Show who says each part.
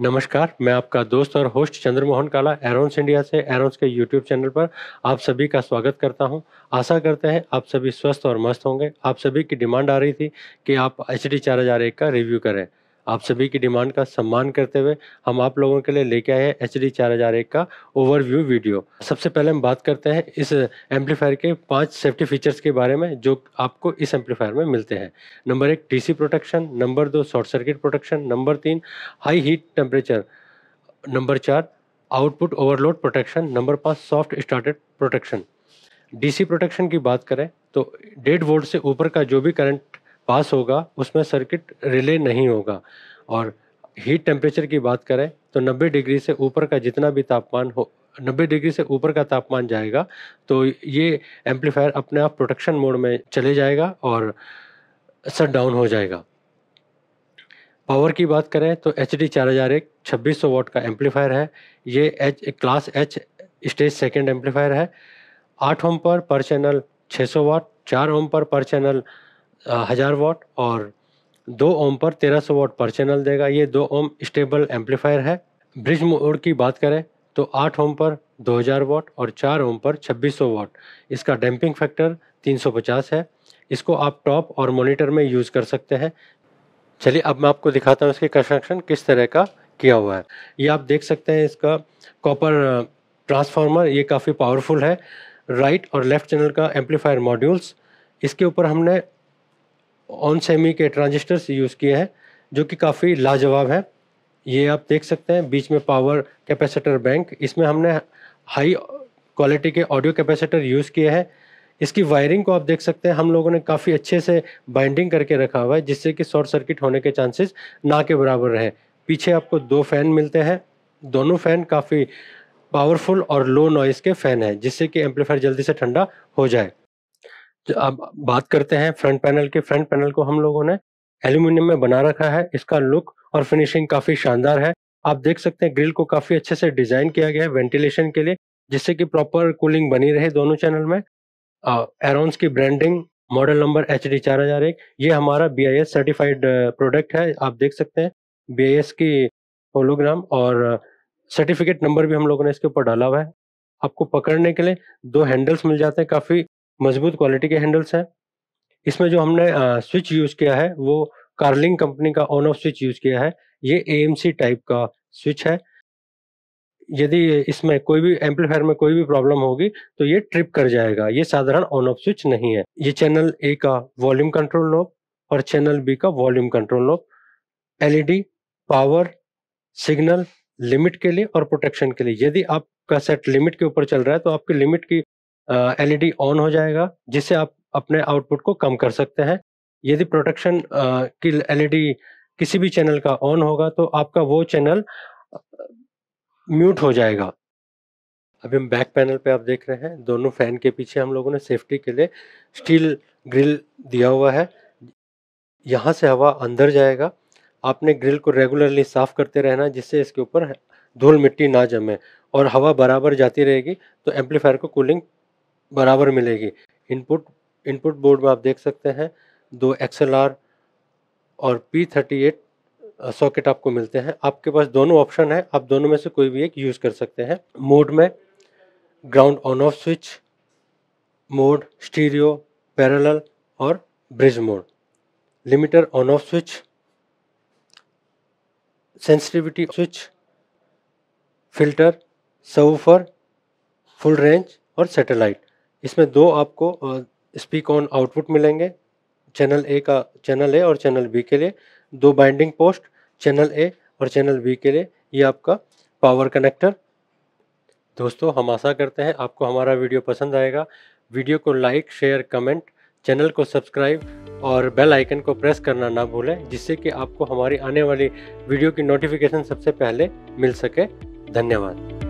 Speaker 1: नमस्कार मैं आपका दोस्त और होस्ट चंद्रमोहन काला एरोन्स इंडिया से एरोन्स के यूट्यूब चैनल पर आप सभी का स्वागत करता हूं आशा करते हैं आप सभी स्वस्थ और मस्त होंगे आप सभी की डिमांड आ रही थी कि आप एच डी चार हज़ार एक का रिव्यू करें आप सभी की डिमांड का सम्मान करते हुए हम आप लोगों के लिए लेके आए हैं एच डी चार हजार एक का ओवरव्यू वीडियो सबसे पहले हम बात करते हैं इस एम्पलीफायर के पांच सेफ्टी फीचर्स के बारे में जो आपको इस एम्पलीफायर में मिलते हैं नंबर एक टीसी प्रोटेक्शन नंबर दो शॉर्ट सर्किट प्रोटेक्शन नंबर तीन हाई हीट टेम्परेचर नंबर चार आउटपुट ओवरलोड प्रोटेक्शन नंबर पाँच soft started protection DC protection की बात करें तो डेढ़ वोल्ट से ऊपर का जो भी करंट पास होगा उसमें सर्किट रिले नहीं होगा और हीट टेम्परेचर की बात करें तो 90 डिग्री से ऊपर का जितना भी तापमान हो 90 डिग्री से ऊपर का तापमान जाएगा तो ये एम्पलीफायर अपने आप प्रोटेक्शन मोड में चले जाएगा और सट डाउन हो जाएगा पावर की बात करें तो एच डी चार हज़ार एक छब्बीस सौ वाट का एम्पलीफायर है ये H class H stage second amplifier है आठ ओम पर पर चैनल सौ वाट चार ओम पर पर चैनल हज़ार वाट और दो ओम पर तेरह सौ वॉट पर चैनल देगा ये दो ओम स्टेबल एम्पलीफायर है ब्रिज मोड की बात करें तो आठ ओम पर दो हज़ार वाट और चार ओम पर छब्बीस सौ वाट इसका डैम्पिंग फैक्टर तीन सौ पचास है इसको आप टॉप और मोनीटर में यूज़ कर सकते हैं चलिए अब मैं आपको दिखाता हूँ इसकी कंस्ट्रक्शन किस तरह का किया हुआ है ये आप देख सकते हैं इसका कॉपर ट्रांसफार्मर ये काफ़ी पावरफुल है राइट और लेफ़्ट चैनल का एम्पलीफायर मॉड्यूल्स इसके ऊपर हमने ऑन सेमी के ट्रांजिस्टर्स यूज़ किए हैं जो कि काफ़ी लाजवाब है ये आप देख सकते हैं बीच में पावर कैपेसिटर बैंक इसमें हमने हाई क्वालिटी के ऑडियो कैपेसिटर यूज़ किए हैं इसकी वायरिंग को आप देख सकते हैं हम लोगों ने काफ़ी अच्छे से बाइंडिंग करके रखा हुआ है जिससे कि शॉर्ट सर्किट होने के चांसेस ना के बराबर रहे पीछे आपको दो फ़ैन मिलते हैं दोनों फ़ैन काफ़ी पावरफुल और लो नॉइस के फ़ैन हैं जिससे कि एम्पलीफायर जल्दी से ठंडा हो जाए अब बात करते हैं फ्रंट पैनल के फ्रंट पैनल को हम लोगों ने एल्यूमिनियम में बना रखा है इसका लुक और फिनिशिंग काफ़ी शानदार है आप देख सकते हैं ग्रिल को काफ़ी अच्छे से डिज़ाइन किया गया है वेंटिलेशन के लिए जिससे कि प्रॉपर कूलिंग बनी रहे दोनों चैनल में एरोन्स की branding model number H D चार हजार एक ये हमारा B I S certified product है आप देख सकते हैं बी आई एस की होलोग्राम और सर्टिफिकेट नंबर भी हम लोगों ने इसके ऊपर डाला हुआ है आपको पकड़ने के लिए दो हैंडल्स मिल जाते हैं काफ़ी मजबूत क्वालिटी के हैंडल्स हैं इसमें जो हमने स्विच यूज़ किया है वो कार्लिंग कंपनी का ऑन ऑफ स्विच यूज़ किया है ये ए टाइप का स्विच है यदि इसमें कोई भी एम्पलीफायर में कोई भी प्रॉब्लम होगी तो ये ट्रिप कर जाएगा ये साधारण ऑन ऑफ स्विच नहीं है ये चैनल ए का वॉल्यूम कंट्रोल नोब और चैनल बी का volume control knob LED power signal limit के लिए और प्रोटेक्शन के लिए यदि आपका सेट लिमिट के ऊपर चल रहा है तो आपकी लिमिट की एलईडी ऑन e हो जाएगा जिससे आप अपने आउटपुट को कम कर सकते हैं यदि प्रोटेक्शन की एलईडी e किसी भी चैनल का ऑन होगा तो आपका वो चैनल म्यूट हो जाएगा अभी हम बैक पैनल पे आप देख रहे हैं दोनों फैन के पीछे हम लोगों ने सेफ्टी के लिए स्टील ग्रिल दिया हुआ है यहाँ से हवा अंदर जाएगा आपने ग्रिल को रेगुलरली साफ़ करते रहना जिससे इसके ऊपर धूल मिट्टी ना जमे और हवा बराबर जाती रहेगी तो एम्पलीफायर को कूलिंग बराबर मिलेगी इनपुट इनपुट बोर्ड में आप देख सकते हैं दो एक्सएल और पी थर्टी एट सॉकेट आपको मिलते हैं आपके पास दोनों ऑप्शन है आप दोनों में से कोई भी एक यूज़ कर सकते हैं मोड में ground on off switch mode stereo parallel और bridge mode limiter on off switch sensitivity switch filter subwoofer full range और सैटेलाइट इसमें दो आपको स्पीक ऑन आउटपुट मिलेंगे चैनल ए का चैनल ए और चैनल बी के लिए दो बाइंडिंग पोस्ट चैनल ए और चैनल बी के लिए ये आपका पावर कनेक्टर दोस्तों हम आशा करते हैं आपको हमारा वीडियो पसंद आएगा वीडियो को लाइक शेयर कमेंट चैनल को सब्सक्राइब और बेल आइकन को प्रेस करना ना भूलें जिससे कि आपको हमारी आने वाली वीडियो की नोटिफिकेशन सबसे पहले मिल सके धन्यवाद